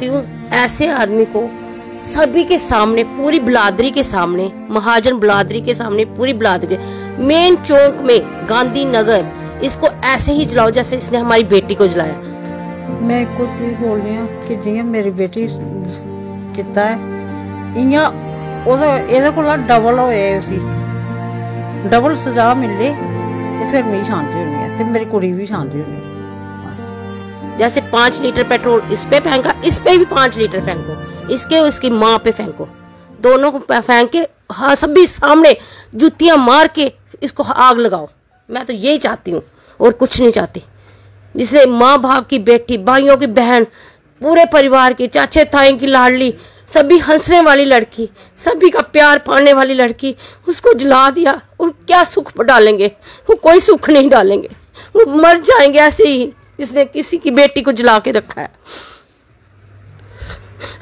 चाहती हूँ ऐसे आदमी को सभी के सामने पूरी बलादरी के सामने महाजन बलादरी के सामने पूरी बलादरी मेन चौक में गांधी नगर इसको ऐसे ही जलाओ जैसे इसने हमारी बेटी को जलाया मैं कुछ ही बोल रही हूँ कि जिया मेरी बेटी किता है इया ओदा एदे कोला डबल हो गया उसी डबल सजा मिले तो फिर मेरी शांति होनी है तो मेरी कुड़ी भी शांति होनी है जैसे पांच लीटर पेट्रोल इस पे फेंका इस पे भी पांच लीटर फेंको इसके और इसकी माँ पे फेंको दोनों को फेंक के हाँ सभी सामने जुतियां मार के इसको आग लगाओ मैं तो यही चाहती हूँ और कुछ नहीं चाहती जिसे माँ बाप की बेटी भाइयों की बहन पूरे परिवार की चाचे ताए की लाडली सभी हंसने वाली लड़की सभी का प्यार पाने वाली लड़की उसको जला दिया और क्या सुख डालेंगे वो कोई सुख नहीं डालेंगे वो मर जाएंगे ऐसे ही जिसने किसी की बेटी को जला के रखा है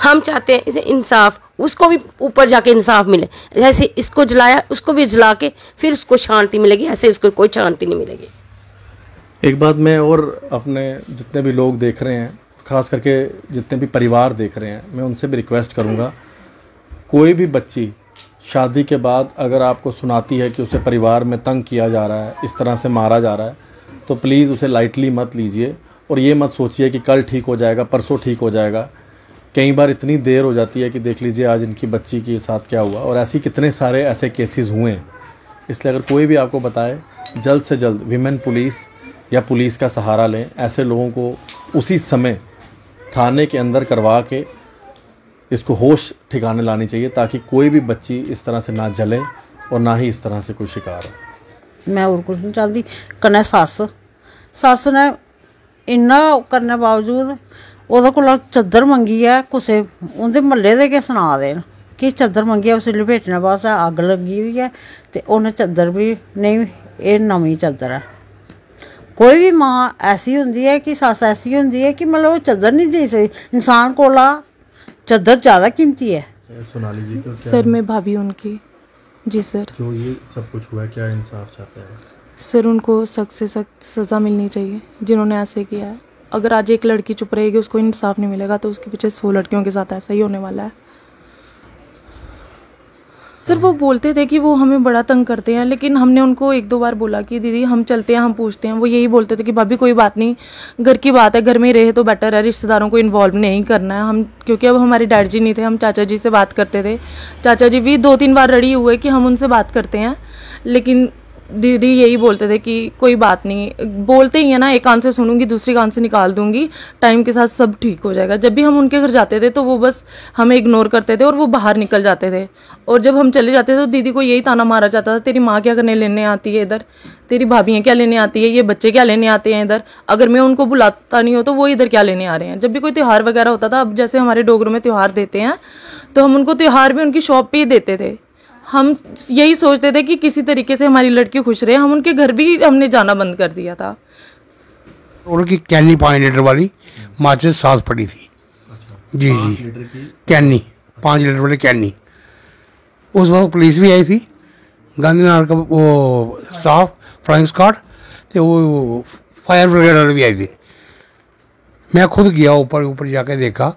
हम चाहते हैं इसे इंसाफ उसको भी ऊपर जाके इंसाफ मिले जैसे इसको जलाया उसको भी जला के फिर उसको शांति मिलेगी ऐसे उसको कोई शांति नहीं मिलेगी एक बात मैं और अपने जितने भी लोग देख रहे हैं खास करके जितने भी परिवार देख रहे हैं मैं उनसे भी रिक्वेस्ट करूँगा कोई भी बच्ची शादी के बाद अगर आपको सुनाती है कि उसे परिवार में तंग किया जा रहा है इस तरह से मारा जा रहा है तो प्लीज़ उसे लाइटली मत लीजिए और ये मत सोचिए कि कल ठीक हो जाएगा परसों ठीक हो जाएगा कई बार इतनी देर हो जाती है कि देख लीजिए आज इनकी बच्ची के साथ क्या हुआ और ऐसी कितने सारे ऐसे केसेस हुए हैं इसलिए अगर कोई भी आपको बताए जल्द से जल्द विमेन पुलिस या पुलिस का सहारा लें ऐसे लोगों को उसी समय थाने के अंदर करवा के इसको होश ठिकाने लानी चाहिए ताकि कोई भी बच्ची इस तरह से ना जले और ना ही इस तरह से कोई शिकार हो ਮੈਂ ਹੋਰ ਕੁਝ ਨਹੀਂ ਚਾਹਦੀ ਕਨੇ ਸੱਸ ਸੱਸ ਨੇ ਇੰਨਾ ਕਰਨੇ ਬਾਵਜੂਦ ਉਹਦੇ ਕੋਲ ਚੱਦਰ ਮੰਗੀ ਆ ਕੁਸੇ ਉਹਦੇ ਮੱਲੇ ਦੇ ਕੇ ਸੁਣਾ ਦੇਣ ਕਿ ਚੱਦਰ ਮੰਗੀ ਆ ਉਸ ਲਪੇਟਣਾ ਬਾਸ ਅੱਗ ਲੱਗੀ ਦੀ ਹੈ ਤੇ ਉਹਨੇ ਚੱਦਰ ਵੀ ਨਹੀਂ ਇਹ ਨਵੀਂ ਚੱਦਰ ਆ ਕੋਈ ਵੀ ਮਾਂ ਐਸੀ ਹੁੰਦੀ ਹੈ ਕਿ ਸੱਸ ਐਸੀ ਹੁੰਦੀ ਹੈ ਕਿ ਮਤਲਬ ਉਹ ਚੱਦਰ ਨਹੀਂ ਦੇ ਸਕਦੀ ਇਨਸਾਨ ਕੋਲਾ ਚੱਦਰ ਜ਼ਿਆਦਾ ਕੀਮਤੀ ਹੈ ਸਰ ਮੈਂ ਭਾਬੀ ਉਨਕੀ जी सर जो ये सब कुछ हुआ क्या इंसाफ चाहते हैं सर उनको सख्त से सख्त सज़ा मिलनी चाहिए जिन्होंने ऐसे किया है अगर आज एक लड़की चुप रहेगी उसको इंसाफ नहीं मिलेगा तो उसके पीछे सौ लड़कियों के साथ ऐसा ही होने वाला है सर वो बोलते थे कि वो हमें बड़ा तंग करते हैं लेकिन हमने उनको एक दो बार बोला कि दीदी हम चलते हैं हम पूछते हैं वो यही बोलते थे कि भाभी कोई बात नहीं घर की बात है घर में रहे तो बेटर है रिश्तेदारों को इन्वॉल्व नहीं करना है हम क्योंकि अब हमारे डैड जी नहीं थे हम चाचा जी से बात करते थे चाचा जी भी दो तीन बार रडी हुए कि हम उनसे बात करते हैं लेकिन दीदी यही बोलते थे कि कोई बात नहीं बोलते ही है ना एक आंसर सुनूंगी दूसरी कान से निकाल दूंगी टाइम के साथ सब ठीक हो जाएगा जब भी हम उनके घर जाते थे तो वो बस हमें इग्नोर करते थे और वो बाहर निकल जाते थे और जब हम चले जाते थे तो दीदी को यही ताना मारा जाता था तेरी माँ क्या करने लेने आती है इधर तेरी भाभी क्या लेने आती है ये बच्चे क्या लेने आते हैं इधर अगर मैं उनको बुलाता नहीं हो तो वो इधर क्या लेने आ रहे हैं जब भी कोई त्यौहार वगैरह होता था अब जैसे हमारे डोगरों में त्यौहार देते हैं तो हम उनको त्यौहार भी उनकी शॉप पर ही देते थे हम यही सोचते थे कि किसी तरीके से हमारी लड़की खुश रहे हम उनके घर भी हमने जाना बंद कर दिया था उनकी कैनी पाँच लीटर वाली माँ से सास पड़ी थी अच्छा। जी जी कैनी पाँच लीटर वाली कैनी उस वक्त पुलिस भी आई थी गांधीनगर का वो स्टाफ फ्लाइंग स्कॉट तो वो फायर ब्रिगेड वाले भी आई थे मैं खुद गया ऊपर ऊपर जाके देखा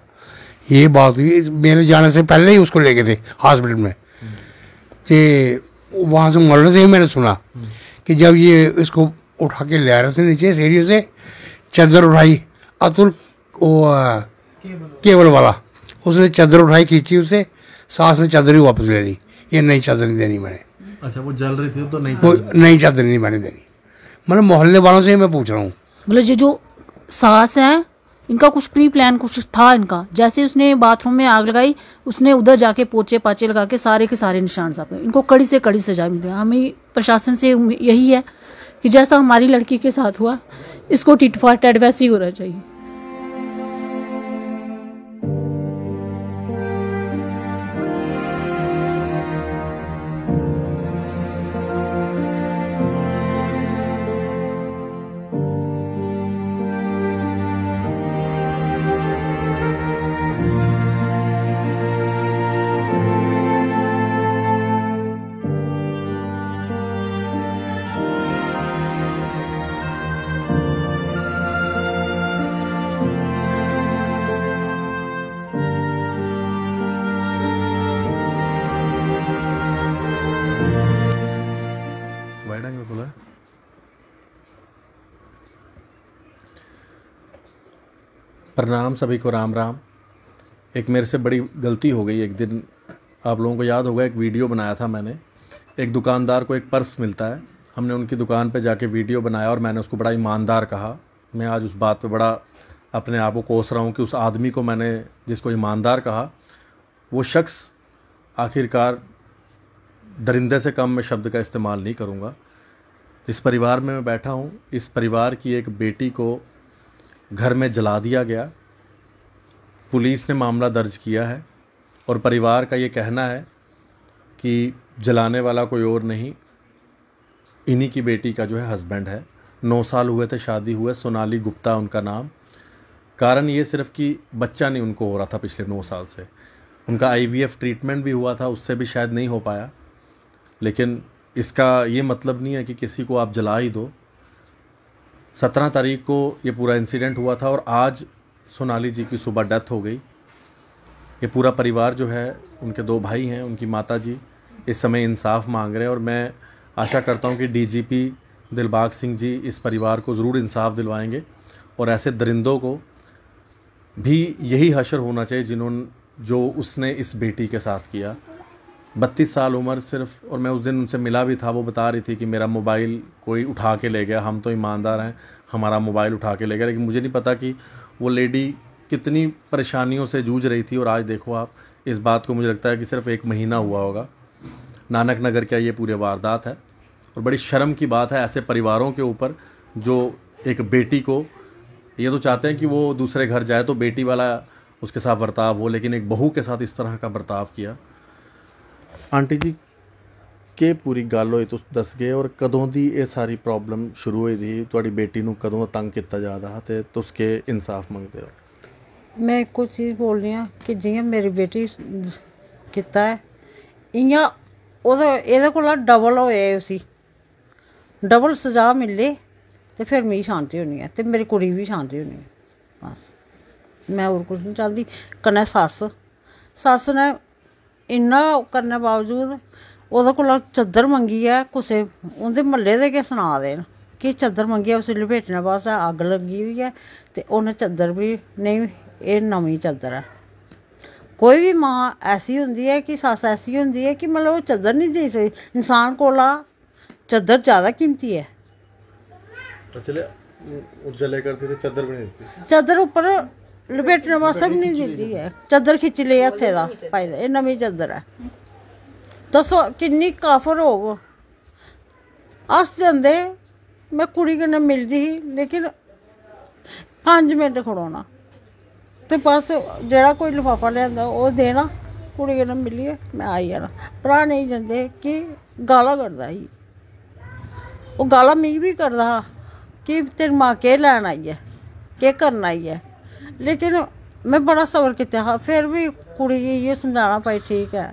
ये बात हुई मेरे जाने से पहले ही उसको ले गए थे हॉस्पिटल में तो वहाँ से मोहल्ले से ही मैंने सुना कि जब ये इसको उठा के ले रहे थे नीचे सीढ़ियों से चादर उठाई अतुल वो केवल वाला उसने चादर उठाई खींची उसे सास ने चादर ही वापस ले ली ये नई चादर नहीं देनी मैंने अच्छा वो जल रही थी तो नहीं वो नई चादर नहीं मैंने देनी मतलब मोहल्ले वालों से मैं पूछ रहा हूँ मतलब ये जो सास है इनका कुछ प्री प्लान कुछ था इनका जैसे उसने बाथरूम में आग लगाई उसने उधर जाके पोचे पाचे लगा के सारे के सारे निशान साफ इनको कड़ी से कड़ी सजा मिल गया हमें प्रशासन से यही है कि जैसा हमारी लड़की के साथ हुआ इसको टिटफा फॉर वैसे ही होना चाहिए प्रणाम सभी को राम राम एक मेरे से बड़ी गलती हो गई एक दिन आप लोगों को याद होगा एक वीडियो बनाया था मैंने एक दुकानदार को एक पर्स मिलता है हमने उनकी दुकान पर जाके वीडियो बनाया और मैंने उसको बड़ा ईमानदार कहा मैं आज उस बात पे बड़ा अपने आप को कोस रहा हूँ कि उस आदमी को मैंने जिसको ईमानदार कहा वो शख्स आखिरकार दरिंदे से कम मैं शब्द का इस्तेमाल नहीं करूँगा इस परिवार में मैं बैठा हूँ इस परिवार की एक बेटी को घर में जला दिया गया पुलिस ने मामला दर्ज किया है और परिवार का ये कहना है कि जलाने वाला कोई और नहीं इन्हीं की बेटी का जो है हस्बैंड है नौ साल हुए थे शादी हुए सोनाली गुप्ता उनका नाम कारण ये सिर्फ कि बच्चा नहीं उनको हो रहा था पिछले नौ साल से उनका आईवीएफ ट्रीटमेंट भी हुआ था उससे भी शायद नहीं हो पाया लेकिन इसका ये मतलब नहीं है कि किसी को आप जला ही दो सत्रह तारीख को ये पूरा इंसिडेंट हुआ था और आज सोनाली जी की सुबह डेथ हो गई ये पूरा परिवार जो है उनके दो भाई हैं उनकी माता जी इस समय इंसाफ मांग रहे हैं और मैं आशा करता हूँ कि डीजीपी दिलबाग सिंह जी इस परिवार को ज़रूर इंसाफ दिलवाएंगे और ऐसे दरिंदों को भी यही हशर होना चाहिए जिन्होंने जो उसने इस बेटी के साथ किया बत्तीस साल उम्र सिर्फ और मैं उस दिन उनसे मिला भी था वो बता रही थी कि मेरा मोबाइल कोई उठा के ले गया हम तो ईमानदार हैं हमारा मोबाइल उठा के ले गया लेकिन मुझे नहीं पता कि वो लेडी कितनी परेशानियों से जूझ रही थी और आज देखो आप इस बात को मुझे लगता है कि सिर्फ एक महीना हुआ होगा नानक नगर क्या ये पूरे वारदात है और बड़ी शर्म की बात है ऐसे परिवारों के ऊपर जो एक बेटी को ये तो चाहते हैं कि वो दूसरे घर जाए तो बेटी वाला उसके साथ बर्ताव हो लेकिन एक बहू के साथ इस तरह का बर्ताव किया ਆਂਟੀ ਜੀ ਕੀ ਪੂਰੀ ਗੱਲ ਹੋਈ ਤੁਸੀਂ ਦੱਸ ਗਏ ਔਰ ਕਦੋਂ ਦੀ ਇਹ ਸਾਰੀ ਪ੍ਰੋਬਲਮ ਸ਼ੁਰੂ ਹੋਈ ਦੀ ਤੁਹਾਡੀ ਬੇਟੀ ਨੂੰ ਕਦੋਂ ਤੰਗ ਕੀਤਾ ਜਾਂਦਾ ਹੈ ਤੇ ਤੁਸੀਂ ਕੇ ਇਨਸਾਫ ਮੰਗਦੇ ਹੋ ਮੈਂ ਇੱਕੋ ਚੀਜ਼ ਰਹੀ ਆ ਕਿ ਜਿਵੇਂ ਮੇਰੀ ਬੇਟੀ ਕੀਤਾ ਹੈ ਇਆਂ ਉਹਦਾ ਇਹਦੇ ਕੋਲ ਡਬਲ ਹੋਏ ਸੀ ਡਬਲ ਸਜ਼ਾ ਮਿਲੇ ਤੇ ਫਿਰ ਮੈਂ ਸ਼ਾਂਤੀ ਹੋਣੀ ਹੈ ਤੇ ਮੇਰੀ ਕੁੜੀ ਵੀ ਸ਼ਾਂਤੀ ਹੋਣੀ ਹੈ ਬਸ ਮੈਂ ਹੋਰ ਕੁਝ ਨਹੀਂ ਚਾਹਦੀ ਕਨੇ ਸੱਸ ਸੱਸ ਨੇ ਇੰਨਾ ਕਰਨ ਬਾਵਜੂਦ ਉਹਦੇ ਕੋਲ ਚੱਦਰ ਮੰਗੀ ਆ ਕੁਸੇ ਉਹਦੇ ਮੱਲੇ ਦੇ ਕੇ ਸੁਣਾ ਦੇ ਕਿ ਚੱਦਰ ਮੰਗੀ ਆ ਉਸ ਲਪੇਟਣਾ ਬਸ ਅੱਗ ਲੱਗੀ ਦੀ ਹੈ ਤੇ ਉਹਨੇ ਚੱਦਰ ਵੀ ਨਹੀਂ ਇਹ ਨਵੀਂ ਚੱਦਰ ਆ ਕੋਈ ਵੀ ਮਾਂ ਐਸੀ ਹੁੰਦੀ ਹੈ ਕਿ ਸੱਸ ਐਸੀ ਹੁੰਦੀ ਹੈ ਕਿ ਮਤਲਬ ਉਹ ਚੱਦਰ ਨਹੀਂ ਦੇ ਸਕਦੀ ਇਨਸਾਨ ਕੋਲਾ ਚੱਦਰ ਜ਼ਿਆਦਾ ਕੀਮਤੀ ਹੈ ਤਾਂ ਚਲੇ ਉਹ ਜਲੇ ਕਰਦੇ ਤੇ ਚੱਦਰ ਬਣੇ ਚੱਦਰ ਉੱਪਰ ਲਪੇਟਣ ਵਾਸਤੇ ਵੀ ਨਹੀਂ ਦਿੱਤੀ ਹੈ ਚਾਦਰ ਖਿੱਚ ਲਈ ਇੱਥੇ ਦਾ ਭਾਈ ਇਹ ਨਵੀਂ ਚਾਦਰ ਹੈ ਦੱਸੋ ਕਿੰਨੀ ਕਾਫਰ ਹੋਵੋ ਅਸ ਜਾਂਦੇ ਮੈਂ ਕੁੜੀ ਕਨੇ ਮਿਲਦੀ ਸੀ ਲੇਕਿਨ 5 ਮਿੰਟ ਖੜੋਣਾ ਤੇ ਬਸ ਜਿਹੜਾ ਕੋਈ ਲਫਾਫਾ ਲੈਂਦਾ ਉਹ ਦੇਣਾ ਕੁੜੀ ਕਨੇ ਮਿਲੀਏ ਮੈਂ ਆਈ ਜਾਣਾ ਭਰਾ ਨਹੀਂ ਜਾਂਦੇ ਕਿ ਗਾਲਾਂ ਕੱਢਦਾ ਸੀ ਉਹ ਗਾਲਾਂ ਮੀ ਵੀ ਕਰਦਾ ਕਿ ਤੇਰੀ ਮਾਂ ਕੇ ਲੈਣ ਆਈ ਹੈ ਕੀ ਕਰਨਾ ਹੀ ਹੈ ਲੇਕਿਨ ਮੈਂ ਬੜਾ ਸਬਰ ਕੀਤਾ ਫਿਰ ਵੀ ਕੁੜੀ ਇਹ ਸਮਝਾਣਾ ਪਈ ਠੀਕ ਹੈ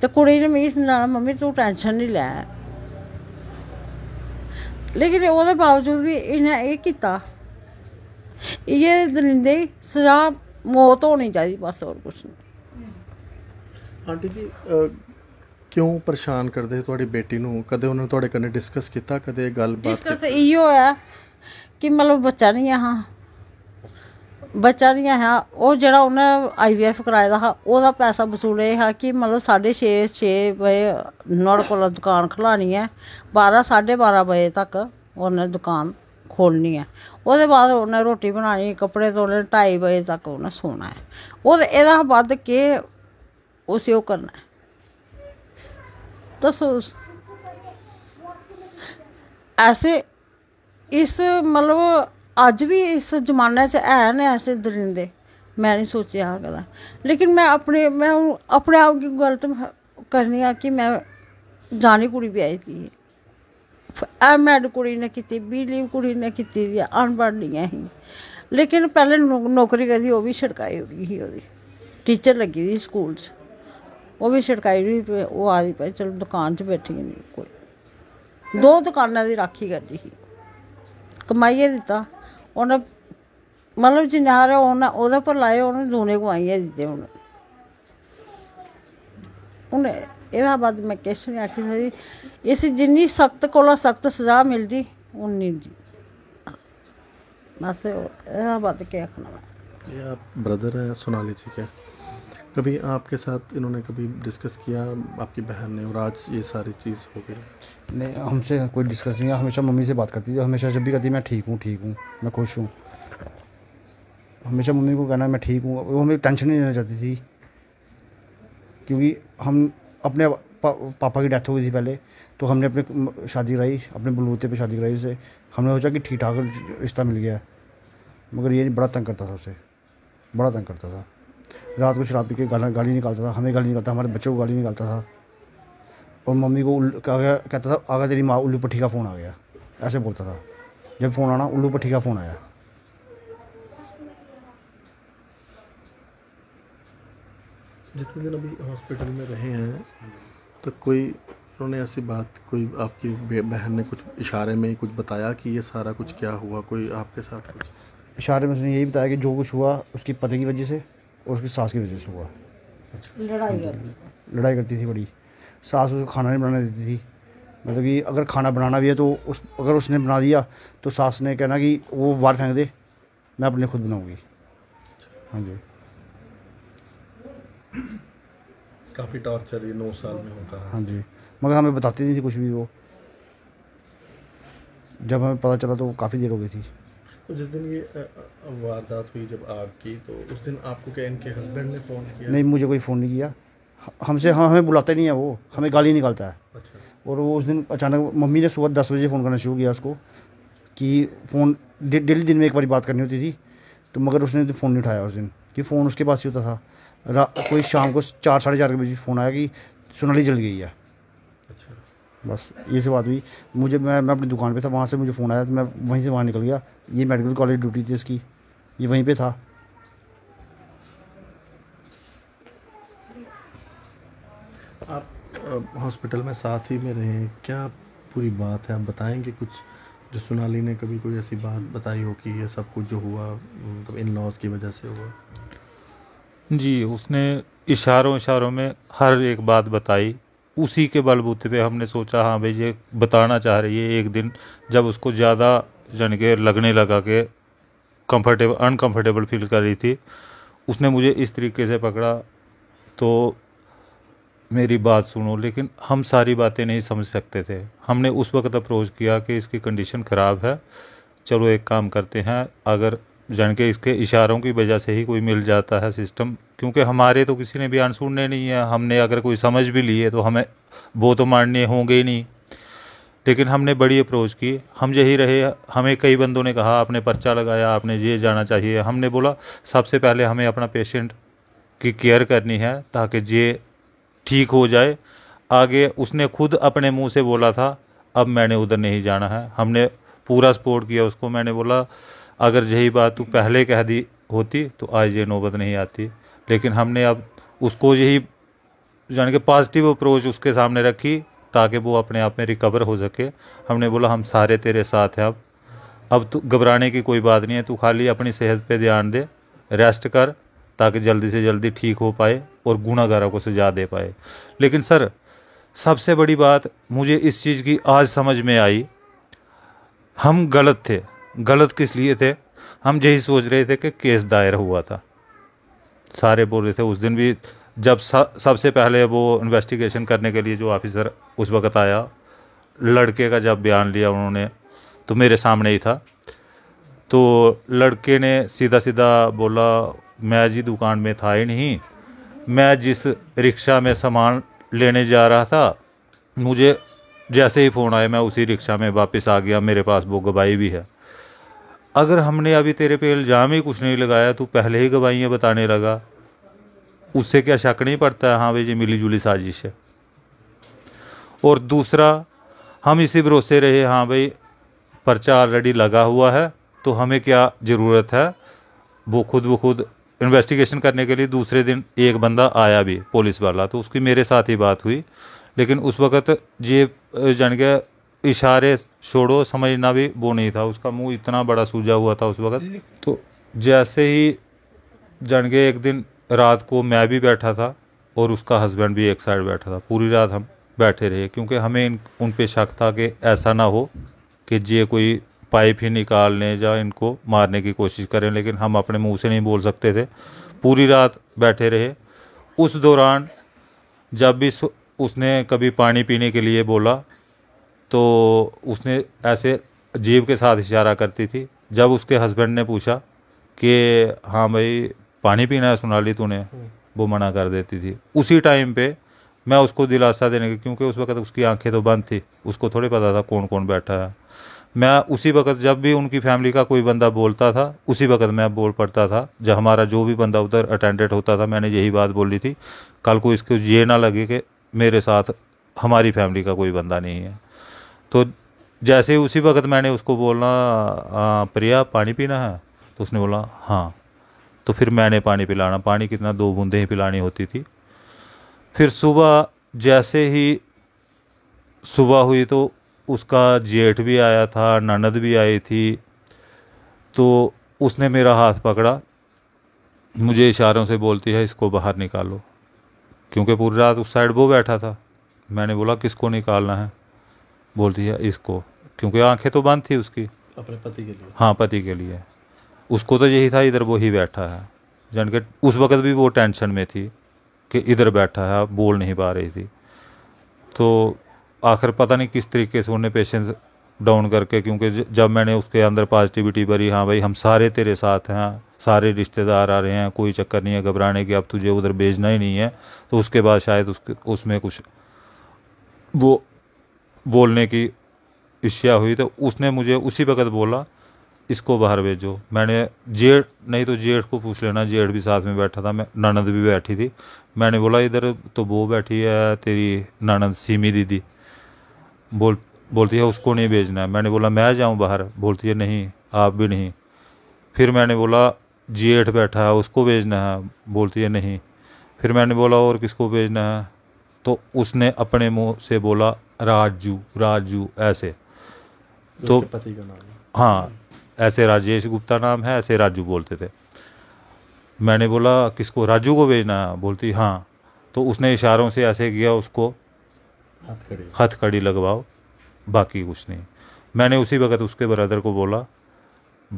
ਤੇ ਕੁੜੀ ਨੇ ਮੈਨੂੰ ਸਮਝਾਣਾ ਮੰਮੀ ਤੂੰ ਟੈਨਸ਼ਨ ਨਹੀਂ ਲੈ ਲੇਕਿਨ ਉਹਦੇ ਬਾਵਜੂਦ ਵੀ ਇਹਨੇ ਇਹ ਕੀਤਾ ਇਹ ਦਿੰਦੇ ਸਜ਼ਾ ਮੌਤ ਹੋਣੀ ਚਾਹੀਦੀ ਬਸ ਹੋਰ ਕੁਝ ਨਹੀਂ ਆਂਟੀ ਜੀ ਕਿਉਂ ਪਰੇਸ਼ਾਨ ਕਰਦੇ ਤੁਹਾਡੀ ਬੇਟੀ ਨੂੰ ਕਦੇ ਉਹਨਾਂ ਨੇ ਤੁਹਾਡੇ ਕੰਨੇ ਡਿਸਕਸ ਕੀਤਾ ਕਦੇ ਗੱਲਬਾਤ ਡਿਸਕਸ ਇਹੋ ਹੈ ਕਿ ਮਤਲਬ ਬੱਚਾ ਨਹੀਂ ਆ ਹਾਂ ਬੱਚਾ ਨਹੀਂ ਆਇਆ ਉਹ ਜਿਹੜਾ ਉਹਨੇ ਆਈਵੀਐਫ ਕਰਾਇਆ ਦਾ ਉਹਦਾ ਪੈਸਾ ਵਸੂਲੇ ਹਾ ਹੈ ਕਿ ਮਤਲਬ 6:30 6:00 ਵਜੇ ਨੌੜ ਕੋਲ ਦੁਕਾਨ ਖੁਲਾਣੀ ਹੈ 12 12:30 ਵਜੇ ਤੱਕ ਉਹਨੇ ਦੁਕਾਨ ਖੋਲਣੀ ਹੈ ਉਹਦੇ ਬਾਅਦ ਉਹਨੇ ਰੋਟੀ ਬਣਾਣੀ ਕੱਪੜੇ ਧੋਣੇ 2:30 ਵਜੇ ਤੱਕ ਉਹਨੇ ਸੋਣਾ ਹੈ ਉਹ ਇਹਦਾ ਵੱਧ ਕੇ ਉਸੇ ਉਹ ਕਰਨਾ ਹੈ ਦੱਸੋ ਐਸੇ ਇਸ ਮਤਲਬ ਅੱਜ ਵੀ ਇਸ ਜ਼ਮਾਨੇ 'ਚ ਹੈ ਨੇ ਐਸੇ ਦਰਿੰਦੇ ਮੈਂ ਨਹੀਂ ਸੋਚਿਆ ਕਦਾ ਲੇਕਿਨ ਮੈਂ ਆਪਣੇ ਮੈਂ ਆਪਣੇ ਆਪ ਦੀ ਗਲਤ ਕਰਨੀ ਆ ਕਿ ਮੈਂ ਜਾਣੀ ਕੁੜੀ ਵੀ ਆਈ ਸੀ ਮੈਂ ਕੁੜੀ ਨੇ ਕੀਤੀ ਬੀਲੀ ਕੁੜੀ ਨੇ ਕੀਤੀ ਦੀ ਅਨਪੜ੍ਹ ਨਹੀਂ ਹੈ ਲੇਕਿਨ ਪਹਿਲੇ ਨੌਕਰੀ ਕਰਦੀ ਉਹ ਵੀ ਛੜਕਾਈ ਹੋਈ ਸੀ ਉਹਦੀ ਟੀਚਰ ਲੱਗੀ ਸੀ ਸਕੂਲ 'ਚ ਉਹ ਵੀ ਛੜਕਾਈ ਹੋਈ ਉਹ ਆਦੀ ਪਈ ਚਲੋ ਦੁਕਾਨ 'ਚ ਬੈਠੀ ਨਹੀਂ ਕੋਈ ਦੋ ਦੁਕਾਨਾਂ ਦੀ ਰਾਖੀ ਕਰਦੀ ਸੀ ਕਮਾਈਏ ਦਿੱਤਾ उ'नें मतलब जिन्ना हारा उ'नें लाए उ'नें दूने गोआइयै दित्ते हून हून एह्दे बाद में किश आखी सकदी इस जिन्नी सख्त कोला सख्त सजा मिलती उन्नी बस एह्दे बाद आखना में ब्रदर है सोनाली ठीक है कभी आपके साथ इन्होंने कभी डिस्कस किया आपकी बहन ने और आज ये सारी चीज़ हो गई नहीं हमसे कोई डिस्कस नहीं हमेशा मम्मी से बात करती थी हमेशा जब भी कहती मैं ठीक हूँ ठीक हूँ मैं खुश हूँ हमेशा मम्मी को कहना मैं ठीक हूँ वो हमें टेंशन नहीं देना चाहती थी क्योंकि हम अपने पा, पापा की डेथ हो गई थी पहले तो हमने अपने शादी कराई अपने बलबूते पे शादी कराई उसे हमने सोचा कि ठीक ठाक रिश्ता मिल गया मगर ये बड़ा तंग करता था उसे बड़ा तंग करता था रात को शराब पी के गाला गाली निकालता था हमें गाली निकालता हमारे बच्चों को गाली निकालता था और मम्मी को कहता था आगे तेरी माँ उल्लू पट्टी का फ़ोन आ गया ऐसे बोलता था जब फ़ोन आना उल्लू पट्टी का फ़ोन आया जितने दिन अभी हॉस्पिटल में रहे हैं तो कोई उन्होंने ऐसी बात कोई आपकी बहन ने कुछ इशारे में कुछ बताया कि ये सारा कुछ क्या हुआ कोई आपके साथ कुछ इशारे में उसने यही बताया कि जो कुछ हुआ उसकी पति की वजह से और उसकी सास की वजह से हुआ लड़ाई हाँ करती लड़ाई करती थी बड़ी सास उसको खाना नहीं बनाने देती थी मतलब कि अगर खाना बनाना भी है तो उस अगर उसने बना दिया तो सास ने कहना कि वो बाहर फेंक दे मैं अपने खुद बनाऊंगी हाँ जी काफ़ी टॉर्चर ये नौ साल में होता है हाँ जी मगर हमें बताती नहीं थी कुछ भी वो जब हमें पता चला तो काफ़ी देर हो गई थी तो जिस दिन ये वारदात हुई जब आपकी तो उस दिन आपको क्या इनके हस्बैंड ने फ़ोन किया नहीं मुझे कोई फ़ोन नहीं किया हमसे हाँ हमें बुलाता नहीं है वो हमें गाली निकालता है अच्छा। और वो उस दिन अचानक मम्मी ने सुबह दस बजे फ़ोन करना शुरू किया उसको कि फ़ोन डेली दिन में एक बार बात करनी होती थी तो मगर उसने तो फ़ोन नहीं उठाया उस दिन कि फ़ोन उसके पास ही होता था कोई शाम को चार साढ़े चार बजे फ़ोन आया कि सोनाली जल गई है बस ये सब बात हुई मुझे मैं मैं अपनी दुकान पे था वहाँ से मुझे फ़ोन आया तो मैं वहीं से वहाँ निकल गया ये मेडिकल कॉलेज ड्यूटी थी इसकी ये वहीं पे था आप हॉस्पिटल में साथ ही में रहे क्या पूरी बात है आप बताएंगे कुछ जो सोनाली ने कभी कोई ऐसी बात बताई हो कि ये सब कुछ जो हुआ मतलब इन लॉज की वजह से हुआ जी उसने इशारों इशारों में हर एक बात बताई उसी के बलबूते पे हमने सोचा हाँ भाई ये बताना चाह रही है एक दिन जब उसको ज़्यादा यानी कि लगने लगा के कंफर्टेबल अनकंफर्टेबल फील कर रही थी उसने मुझे इस तरीके से पकड़ा तो मेरी बात सुनो लेकिन हम सारी बातें नहीं समझ सकते थे हमने उस वक्त अप्रोच किया कि इसकी कंडीशन ख़राब है चलो एक काम करते हैं अगर जान के इसके इशारों की वजह से ही कोई मिल जाता है सिस्टम क्योंकि हमारे तो किसी ने बयान सुनने नहीं है हमने अगर कोई समझ भी लिए तो हमें वो तो मानने होंगे ही नहीं लेकिन हमने बड़ी अप्रोच की हम यही रहे हमें कई बंदों ने कहा आपने पर्चा लगाया आपने ये जाना चाहिए हमने बोला सबसे पहले हमें अपना पेशेंट की केयर करनी है ताकि ये ठीक हो जाए आगे उसने खुद अपने मुंह से बोला था अब मैंने उधर नहीं जाना है हमने पूरा सपोर्ट किया उसको मैंने बोला अगर यही बात पहले कह दी होती तो आज ये नौबत नहीं आती लेकिन हमने अब उसको यही यानी कि पॉजिटिव अप्रोच उसके सामने रखी ताकि वो अपने आप में रिकवर हो सके हमने बोला हम सारे तेरे साथ हैं अब अब तो घबराने की कोई बात नहीं है तू खाली अपनी सेहत पे ध्यान दे रेस्ट कर ताकि जल्दी से जल्दी ठीक हो पाए और गुनागारों को सजा दे पाए लेकिन सर सबसे बड़ी बात मुझे इस चीज़ की आज समझ में आई हम गलत थे गलत किस लिए थे हम यही सोच रहे थे कि केस दायर हुआ था सारे बोल रहे थे उस दिन भी जब सबसे पहले वो इन्वेस्टिगेशन करने के लिए जो ऑफिसर उस वक़्त आया लड़के का जब बयान लिया उन्होंने तो मेरे सामने ही था तो लड़के ने सीधा सीधा बोला मैं जी दुकान में था ही नहीं मैं जिस रिक्शा में सामान लेने जा रहा था मुझे जैसे ही फ़ोन आया मैं उसी रिक्शा में वापस आ गया मेरे पास वो गवाही भी है अगर हमने अभी तेरे पे इल्ज़ाम ही कुछ नहीं लगाया तू पहले ही गवाहियाँ बताने लगा उससे क्या शक नहीं पड़ता है हाँ भाई जी मिली जुली साजिश है और दूसरा हम इसी भरोसे रहे हाँ भाई पर्चा ऑलरेडी लगा हुआ है तो हमें क्या ज़रूरत है वो खुद ब खुद इन्वेस्टिगेशन करने के लिए दूसरे दिन एक बंदा आया भी पुलिस वाला तो उसकी मेरे साथ ही बात हुई लेकिन उस वक़्त ये जान गया इशारे छोड़ो समझना भी वो नहीं था उसका मुंह इतना बड़ा सूजा हुआ था उस वक़्त तो जैसे ही जान के एक दिन रात को मैं भी बैठा था और उसका हस्बैंड भी एक साइड बैठा था पूरी रात हम बैठे रहे क्योंकि हमें इन उन पर शक था कि ऐसा ना हो कि ये कोई पाइप ही निकाल लें या इनको मारने की कोशिश करें लेकिन हम अपने मुंह से नहीं बोल सकते थे पूरी रात बैठे रहे उस दौरान जब भी उसने कभी पानी पीने के लिए बोला तो उसने ऐसे जीव के साथ इशारा करती थी जब उसके हस्बैंड ने पूछा कि हाँ भाई पानी पीना है सुनाली तूने हम्म। वो मना कर देती थी उसी टाइम पे मैं उसको दिलासा देने की क्योंकि उस वक्त उसकी आंखें तो बंद थी उसको थोड़े पता था कौन कौन बैठा है मैं उसी वक्त जब भी उनकी फैमिली का कोई बंदा बोलता था उसी वक्त मैं बोल पड़ता था जब हमारा जो भी बंदा उधर अटेंडेड होता था मैंने यही बात बोली थी कल को इसको ये ना लगे कि मेरे साथ हमारी फैमिली का कोई बंदा नहीं है तो जैसे उसी वक्त मैंने उसको बोला प्रिया पानी पीना है तो उसने बोला हाँ तो फिर मैंने पानी पिलाना पानी कितना दो बूंदें ही पिलानी होती थी फिर सुबह जैसे ही सुबह हुई तो उसका जेठ भी आया था ननद भी आई थी तो उसने मेरा हाथ पकड़ा मुझे इशारों से बोलती है इसको बाहर निकालो क्योंकि पूरी रात उस साइड वो बैठा था मैंने बोला किसको निकालना है बोल दिया इसको क्योंकि आंखें तो बंद थी उसकी अपने पति के लिए हाँ पति के लिए उसको तो यही था इधर वो ही बैठा है जान के उस वक्त भी वो टेंशन में थी कि इधर बैठा है बोल नहीं पा रही थी तो आखिर पता नहीं किस तरीके से उन्हें पेशेंस डाउन करके क्योंकि जब मैंने उसके अंदर पॉजिटिविटी भरी हाँ भाई हम सारे तेरे साथ हैं सारे रिश्तेदार आ रहे हैं कोई चक्कर नहीं है घबराने की अब तुझे उधर भेजना ही नहीं है तो उसके बाद शायद उसके उसमें कुछ वो बोलने की इच्छा हुई तो उसने मुझे उसी वक़्त बोला इसको बाहर भेजो मैंने जेठ नहीं तो जेठ को पूछ लेना जेठ भी साथ में बैठा था मैं ननद भी बैठी थी मैंने बोला इधर तो वो बैठी है तेरी ननद सीमी दीदी बोल बोलती है उसको नहीं भेजना है मैंने बोला मैं जाऊँ बाहर बोलती है नहीं आप भी नहीं फिर मैंने बोला जेठ बैठा है उसको भेजना है बोलती है नहीं फिर मैंने बोला और किसको भेजना है तो उसने अपने मुंह से बोला राजू राजू ऐसे तो पति का नाम हाँ ऐसे राजेश गुप्ता नाम है ऐसे राजू बोलते थे मैंने बोला किसको राजू को भेजना बोलती हाँ तो उसने इशारों से ऐसे किया उसको हथकड़ी हथकड़ी लगवाओ बाकी कुछ नहीं मैंने उसी वक्त उसके ब्रदर को बोला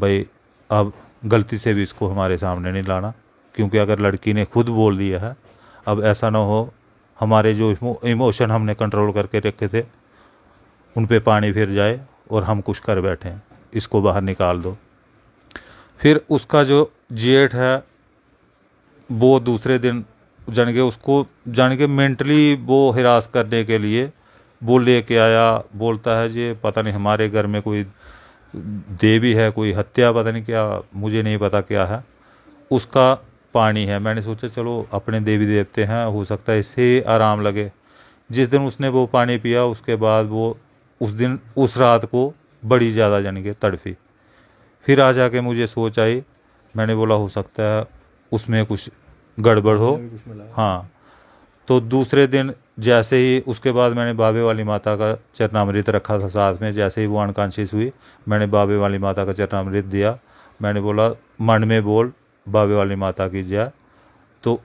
भाई अब गलती से भी इसको हमारे सामने नहीं लाना क्योंकि अगर लड़की ने खुद बोल दिया है अब ऐसा ना हो हमारे जो इमोशन हमने कंट्रोल करके रखे थे उन पे पानी फिर जाए और हम कुछ कर बैठें इसको बाहर निकाल दो फिर उसका जो जेठ है वो दूसरे दिन जान के उसको जान के मेंटली वो हिरास करने के लिए वो के आया बोलता है जी पता नहीं हमारे घर में कोई देवी है कोई हत्या पता नहीं क्या मुझे नहीं पता क्या है उसका पानी है मैंने सोचा चलो अपने देवी देवते हैं हो सकता है इससे आराम लगे जिस दिन उसने वो पानी पिया उसके बाद वो उस दिन उस रात को बड़ी ज़्यादा यानी कि तड़फी फिर आ जाके मुझे सोच आई मैंने बोला हो सकता है उसमें कुछ गड़बड़ हो हाँ तो दूसरे दिन जैसे ही उसके बाद मैंने बाबे वाली माता का चरणामृत रखा था साथ में जैसे ही वो अनकॉन्शियस हुई मैंने बाबे वाली माता का चरणामृत दिया मैंने बोला मन में बोल बाबे वाली माता की जय तो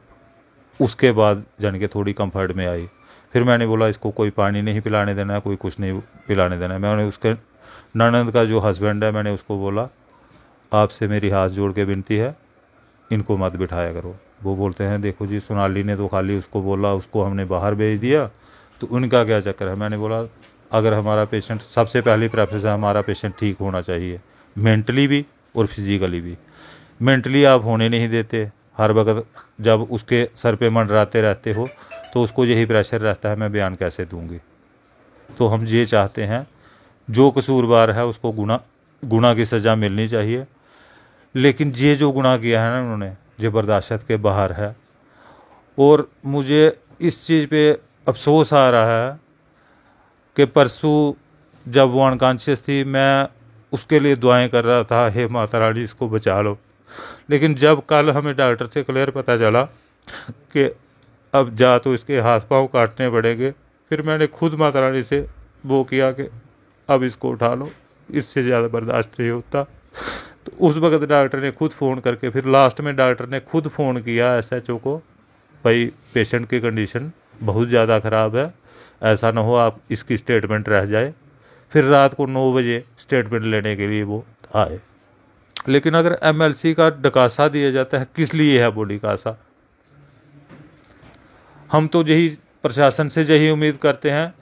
उसके बाद जान के थोड़ी कंफर्ट में आई फिर मैंने बोला इसको कोई पानी नहीं पिलाने देना है कोई कुछ नहीं पिलाने देना है मैंने उसके ननंद का जो हस्बैंड है मैंने उसको बोला आपसे मेरी हाथ जोड़ के विनती है इनको मत बिठाया करो वो बोलते हैं देखो जी सोनाली ने तो खाली उसको बोला उसको हमने बाहर भेज दिया तो उनका क्या चक्कर है मैंने बोला अगर हमारा पेशेंट सबसे पहली प्रेफरेंस है हमारा पेशेंट ठीक होना चाहिए मेंटली भी और फिज़िकली भी मेंटली आप होने नहीं देते हर वक्त जब उसके सर पे मंडराते रहते हो तो उसको यही प्रेशर रहता है मैं बयान कैसे दूंगी तो हम ये चाहते हैं जो कसूरवार है उसको गुना गुना की सज़ा मिलनी चाहिए लेकिन ये जो गुना किया है ना उन्होंने ये बर्दाश्त के बाहर है और मुझे इस चीज़ पे अफसोस आ रहा है कि परसों जब वो अनकॉन्शियस थी मैं उसके लिए दुआएं कर रहा था हे माता रानी इसको बचा लो लेकिन जब कल हमें डॉक्टर से क्लियर पता चला कि अब जा तो इसके हाथ पाँव काटने पड़ेंगे फिर मैंने खुद माता रानी से वो किया कि अब इसको उठा लो इससे ज़्यादा बर्दाश्त नहीं होता तो उस वक्त डॉक्टर ने खुद फ़ोन करके फिर लास्ट में डॉक्टर ने खुद फ़ोन किया एस एच ओ को भाई पेशेंट की कंडीशन बहुत ज़्यादा ख़राब है ऐसा ना हो आप इसकी स्टेटमेंट रह जाए फिर रात को नौ बजे स्टेटमेंट लेने के लिए वो आए लेकिन अगर एमएलसी का डकासा दिया जाता है किस लिए है वो डिकासा हम तो यही प्रशासन से यही उम्मीद करते हैं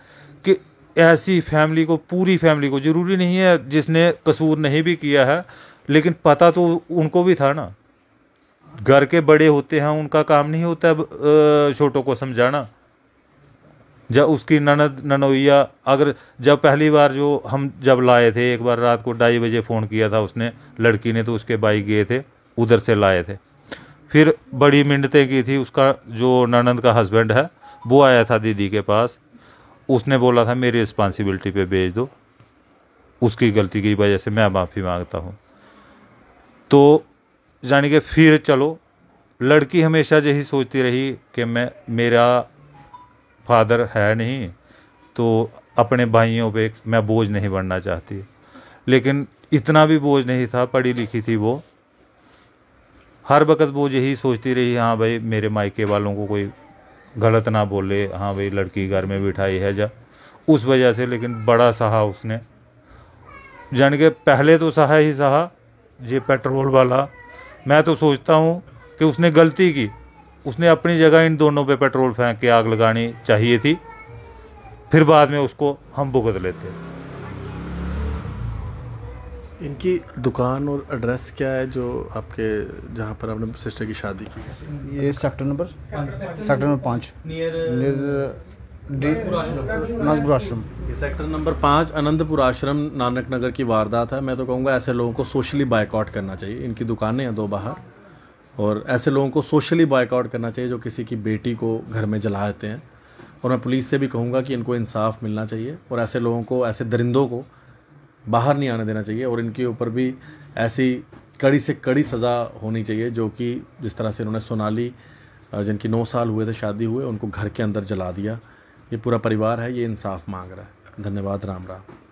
कि ऐसी फैमिली को पूरी फैमिली को ज़रूरी नहीं है जिसने कसूर नहीं भी किया है लेकिन पता तो उनको भी था ना घर के बड़े होते हैं उनका काम नहीं होता है छोटों को समझाना जब उसकी ननद ननोइया अगर जब पहली बार जो हम जब लाए थे एक बार रात को ढाई बजे फ़ोन किया था उसने लड़की ने तो उसके भाई गए थे उधर से लाए थे फिर बड़ी मिन्नतें की थी उसका जो ननद का हस्बैंड है वो आया था दीदी के पास उसने बोला था मेरी रिस्पॉन्सिबिलिटी पे भेज दो उसकी गलती की वजह से मैं माफ़ी मांगता हूँ तो यानी कि फिर चलो लड़की हमेशा यही सोचती रही कि मैं मेरा फादर है नहीं तो अपने भाइयों पे मैं बोझ नहीं बनना चाहती लेकिन इतना भी बोझ नहीं था पढ़ी लिखी थी वो हर वक्त वो यही सोचती रही हाँ भाई मेरे मायके वालों को कोई गलत ना बोले हाँ भाई लड़की घर में बिठाई है जा उस वजह से लेकिन बड़ा सहा उसने जान के पहले तो सहा ही सहा ये पेट्रोल वाला मैं तो सोचता हूँ कि उसने गलती की उसने अपनी जगह इन दोनों पे पेट्रोल फेंक के आग लगानी चाहिए थी फिर बाद में उसको हम भुगत लेते इनकी दुकान और एड्रेस क्या है जो आपके जहाँ पर आपने सिस्टर की शादी की है ये सेक्टर नंबर सेक्टर नंबर पाँच near uh, uh, ashram. Sector number पाँच अनंतपुर आश्रम नानक नगर की वारदात है मैं तो कहूँगा ऐसे लोगों को सोशली बाइकआउट करना चाहिए इनकी दुकानें हैं दो बाहर और ऐसे लोगों को सोशली बॉयकआउट करना चाहिए जो किसी की बेटी को घर में जला देते हैं और मैं पुलिस से भी कहूँगा कि इनको इंसाफ मिलना चाहिए और ऐसे लोगों को ऐसे दरिंदों को बाहर नहीं आने देना चाहिए और इनके ऊपर भी ऐसी कड़ी से कड़ी सज़ा होनी चाहिए जो कि जिस तरह से इन्होंने सोनाली जिनकी नौ साल हुए थे शादी हुए उनको घर के अंदर जला दिया ये पूरा परिवार है ये इंसाफ मांग रहा है धन्यवाद राम राम